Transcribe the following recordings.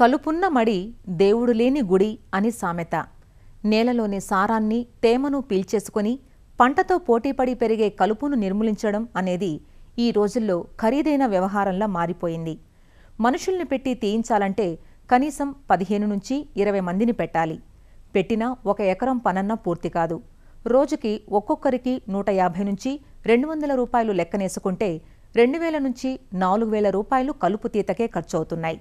కలుపున్న మడి దేవుడు లేని గుడి అని సామెత నేలలోని సారాన్ని తేమను పీల్చేసుకుని పంటతో పోటీపడి పెరిగే కలుపును నిర్మూలించడం అనేది ఈ రోజుల్లో ఖరీదైన వ్యవహారంలా మారిపోయింది మనుషుల్ని పెట్టి తీయించాలంటే కనీసం పదిహేను నుంచి ఇరవై మందిని పెట్టాలి పెట్టినా ఒక ఎకరం పనన్న పూర్తి కాదు రోజుకి ఒక్కొక్కరికి నూట యాభై నుంచి రెండు వందల రూపాయలు లెక్కనేసుకుంటే రెండు వేల నుంచి నాలుగు వేల రూపాయలు కలుపు తీతకే ఖర్చవుతున్నాయి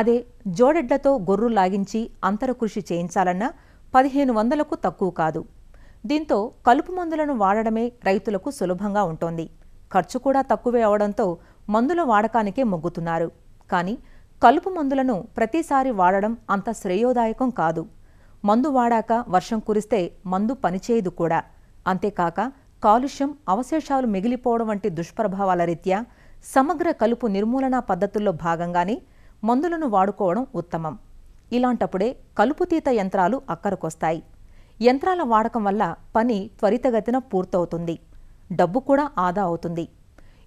అదే జోడెడ్లతో గొర్రు లాగించి అంతరకృషి చేయించాలన్నా పదిహేను వందలకు తక్కువ కాదు దీంతో కలుపు మందులను వాడడమే రైతులకు సులభంగా ఉంటోంది ఖర్చు కూడా తక్కువే అవడంతో మందుల వాడకానికే మొగ్గుతున్నారు కానీ కలుపు మందులను ప్రతిసారి వాడడం అంత శ్రేయోదాయకం కాదు మందు వాడాక వర్షం కురిస్తే మందు పనిచేయదు కూడా అంతేకాక కాలుష్యం అవశేషాలు మిగిలిపోవడం వంటి దుష్ప్రభావాల రీత్యా సమగ్ర కలుపు నిర్మూలనా పద్ధతుల్లో భాగంగానే మందులను వాడుకోవడం ఉత్తమం ఇలాంటప్పుడే కలుపుతీత యంత్రాలు అక్కరకొస్తాయి యంత్రాల వాడకం వల్ల పని త్వరితగతిన పూర్తవుతుంది డబ్బు కూడా ఆదా అవుతుంది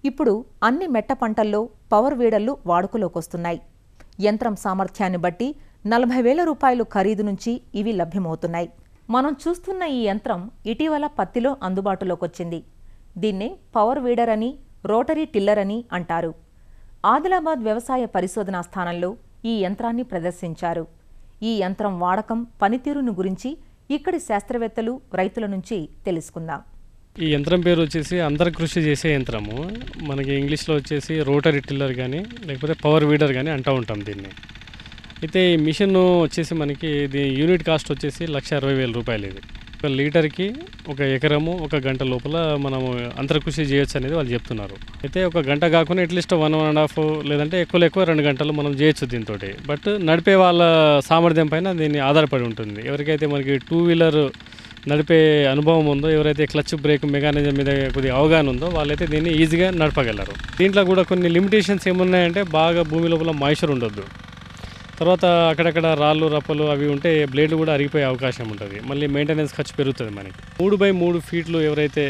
ఇప్పుడు అన్ని మెట్ట పంటల్లో పవర్ వీడర్లు వాడుకలోకొస్తున్నాయి యంత్రం సామర్థ్యాన్ని బట్టి నలభై వేల రూపాయలు ఖరీదు నుంచి ఇవి లభ్యమవుతున్నాయి మనం చూస్తున్న ఈ యంత్రం ఇటీవల పత్తిలో అందుబాటులోకొచ్చింది దీన్నే పవర్ వీడర్ అని రోటరీ టిల్లర్ అని అంటారు ఆదిలాబాద్ వ్యవసాయ పరిశోధనా స్థానంలో ఈ యంత్రాన్ని ప్రదర్శించారు ఈ యంత్రం వాడకం పనితీరును గురించి ఇక్కడి శాస్త్రవేత్తలు రైతుల నుంచి తెలుసుకుందాం ఈ యంత్రం పేరు వచ్చేసి అందరు కృషి చేసే యంత్రము మనకి ఇంగ్లీష్లో వచ్చేసి రోటరీ టిల్లర్ కానీ లేకపోతే పవర్ వీడర్ కానీ అంటూ ఉంటాం దీన్ని అయితే ఈ మిషన్ వచ్చేసి మనకి ఇది యూనిట్ కాస్ట్ వచ్చేసి లక్ష అరవై వేల రూపాయలు ఇది ఒక లీటర్కి ఒక ఎకరము ఒక గంట లోపల మనము అంతర్కృషి చేయొచ్చు అనేది వాళ్ళు చెప్తున్నారు అయితే ఒక గంట కాకుండా at least one one and half లేదంటే ఎక్కువ ఎక్కువ రెండు గంటలు మనం చేయొచ్చు దీంతో బట్ నడిపే వాళ్ళ సామర్థ్యం పైన దీన్ని ఆధారపడి ఉంటుంది ఎవరికైతే మనకి టూ వీలర్ నడిపే అనుభవం ఉందో ఎవరైతే క్లచ్ బ్రేక్ మెకానిజం మీద కొద్దిగా అవగాహన ఉందో వాళ్ళైతే దీన్ని ఈజీగా నడపగలరు దీంట్లో కూడా కొన్ని లిమిటేషన్స్ ఏమున్నాయంటే బాగా భూమి లోపల మాయిశ్చర్ ఉండొద్దు తర్వాత అక్కడక్కడ రాళ్ళు రప్పలు అవి ఉంటే బ్లేడ్లు కూడా అరిగిపోయే అవకాశం ఉంటుంది మళ్ళీ మెయింటెనెన్స్ ఖర్చు పెరుగుతుంది మనకి మూడు బై మూడు ఫీట్లు ఎవరైతే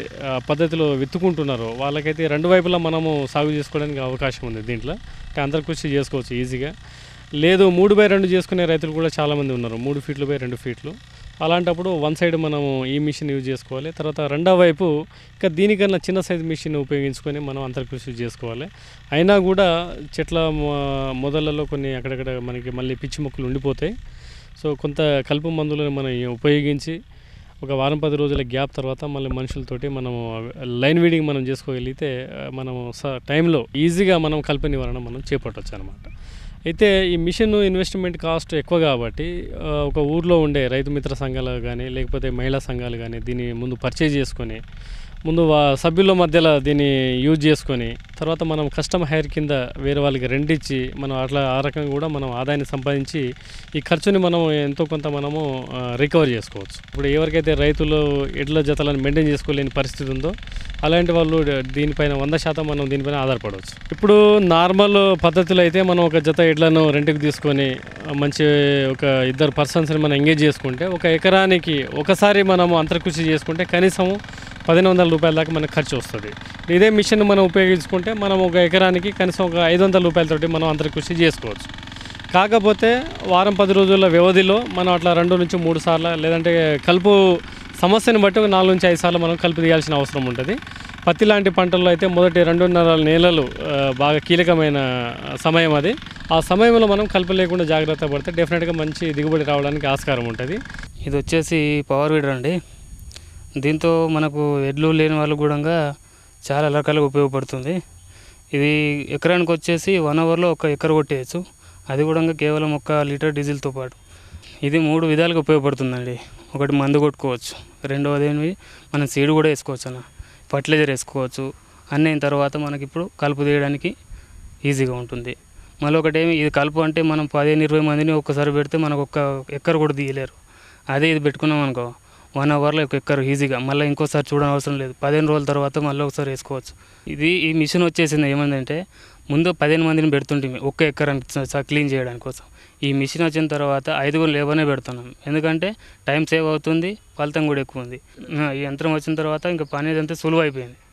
పద్ధతిలో విత్తుకుంటున్నారో వాళ్ళకైతే రెండు వైపులా మనము సాగు చేసుకోవడానికి అవకాశం ఉంది దీంట్లో అంటే అందరు కృషి చేసుకోవచ్చు ఈజీగా లేదు మూడు బై రెండు చేసుకునే రైతులు కూడా చాలామంది ఉన్నారు మూడు ఫీట్లు బై రెండు ఫీట్లు అలాంటప్పుడు వన్ సైడ్ మనము ఈ మిషన్ యూజ్ చేసుకోవాలి తర్వాత రెండవ వైపు ఇంకా దీనికన్నా చిన్న సైజు మిషన్ ఉపయోగించుకొని మనం అంతర్కృషి చేసుకోవాలి అయినా కూడా చెట్ల మొదలలో కొన్ని అక్కడక్కడ మనకి మళ్ళీ పిచ్చి మొక్కలు ఉండిపోతాయి సో కొంత కలుపు మందులను మనం ఉపయోగించి ఒక వారం పది రోజుల గ్యాప్ తర్వాత మళ్ళీ మనుషులతోటి మనము లైన్ వీడింగ్ మనం చేసుకోగలిగితే మనము టైంలో ఈజీగా మనం కలుపు నివారణ మనం చేపట్టవచ్చు అనమాట అయితే ఈ మిషన్ ఇన్వెస్ట్మెంట్ కాస్ట్ ఎక్కువ కాబట్టి ఒక ఊర్లో ఉండే రైతు మిత్ర సంఘాలు కానీ లేకపోతే మహిళా సంఘాలు కానీ దీన్ని ముందు పర్చేజ్ చేసుకొని ముందు సభ్యుల మధ్యలో దీన్ని యూజ్ చేసుకొని తర్వాత మనం కస్టమ్ హైర్ కింద వేరే వాళ్ళకి రెండిచ్చి మనం అట్లా ఆ రకంగా కూడా మనం ఆదాయాన్ని సంపాదించి ఈ ఖర్చుని మనం ఎంతో కొంత మనము రికవర్ చేసుకోవచ్చు ఇప్పుడు ఎవరికైతే రైతులు ఎడ్ల జతలను మెయింటైన్ చేసుకోలేని పరిస్థితి ఉందో అలాంటి వాళ్ళు దీనిపైన వంద శాతం మనం దీనిపైన ఆధారపడవచ్చు ఇప్పుడు నార్మల్ పద్ధతిలో అయితే మనం ఒక జత ఎడ్లను రెంట్కి తీసుకొని మంచి ఒక ఇద్దరు పర్సన్స్ని మనం ఎంగేజ్ చేసుకుంటే ఒక ఎకరానికి ఒకసారి మనము అంతర్కృషి చేసుకుంటే కనీసం పదిహేను వందల రూపాయల దాకా మనకు ఖర్చు వస్తుంది ఇదే మిషన్ మనం ఉపయోగించుకుంటే మనం ఒక ఎకరానికి కనీసం ఒక ఐదు వందల రూపాయలతోటి మనం అంతర్కృషి చేసుకోవచ్చు కాకపోతే వారం పది రోజుల వ్యవధిలో మనం అట్లా రెండు నుంచి మూడు సార్లు లేదంటే కలుపు సమస్యను బట్టి ఒక నాలుగు నుంచి ఐదు సార్లు మనం కలిపి తీయాల్సిన అవసరం ఉంటుంది పత్తి లాంటి పంటల్లో అయితే మొదటి రెండున్నర నెలలు బాగా కీలకమైన సమయం అది ఆ సమయంలో మనం కలిపి లేకుండా జాగ్రత్త పడితే డెఫినెట్గా మంచి దిగుబడి రావడానికి ఆస్కారం ఉంటుంది ఇది వచ్చేసి పవర్ వీడర్ అండి దీంతో మనకు ఎడ్లు లేని వాళ్ళు కూడా చాలా రకాలుగా ఉపయోగపడుతుంది ఇది ఎకరానికి వచ్చేసి వన్ అవర్లో ఒక ఎకర కొట్టేయచ్చు అది కూడా కేవలం ఒక లీటర్ డీజిల్తో పాటు ఇది మూడు విధాలుగా ఉపయోగపడుతుందండి ఒకటి మందు కొట్టుకోవచ్చు రెండవది మనం సీడ్ కూడా వేసుకోవచ్చు అన్న ఫర్టిలైజర్ వేసుకోవచ్చు అన్నీ అయిన తర్వాత మనకి ఇప్పుడు కలుపు తీయడానికి ఈజీగా ఉంటుంది మళ్ళీ ఒకటి ఏమి ఇది కలుపు అంటే మనం పదిహేను ఇరవై మందిని ఒక్కసారి పెడితే మనకు ఒక్క ఎక్కరు కూడా తీయలేరు అదే ఇది పెట్టుకున్నాం అనుకో వన్ అవర్లో ఒక ఎక్కరు ఈజీగా మళ్ళీ ఇంకోసారి చూడని అవసరం లేదు పదిహేను రోజుల తర్వాత మళ్ళీ ఒకసారి వేసుకోవచ్చు ఇది ఈ మిషన్ వచ్చేసింది ఏమందంటే ముందు పదిహేను మందిని పెడుతుంటే ఒక్క ఎకరానికి క్లీన్ చేయడానికి కోసం ఈ మిషన్ వచ్చిన తర్వాత ఐదుగురు లేబర్నే పెడుతున్నాం ఎందుకంటే టైం సేవ్ అవుతుంది ఫలితం కూడా ఎక్కువ ఉంది ఈ యంత్రం వచ్చిన తర్వాత ఇంకా పని అంతా సులువు అయిపోయింది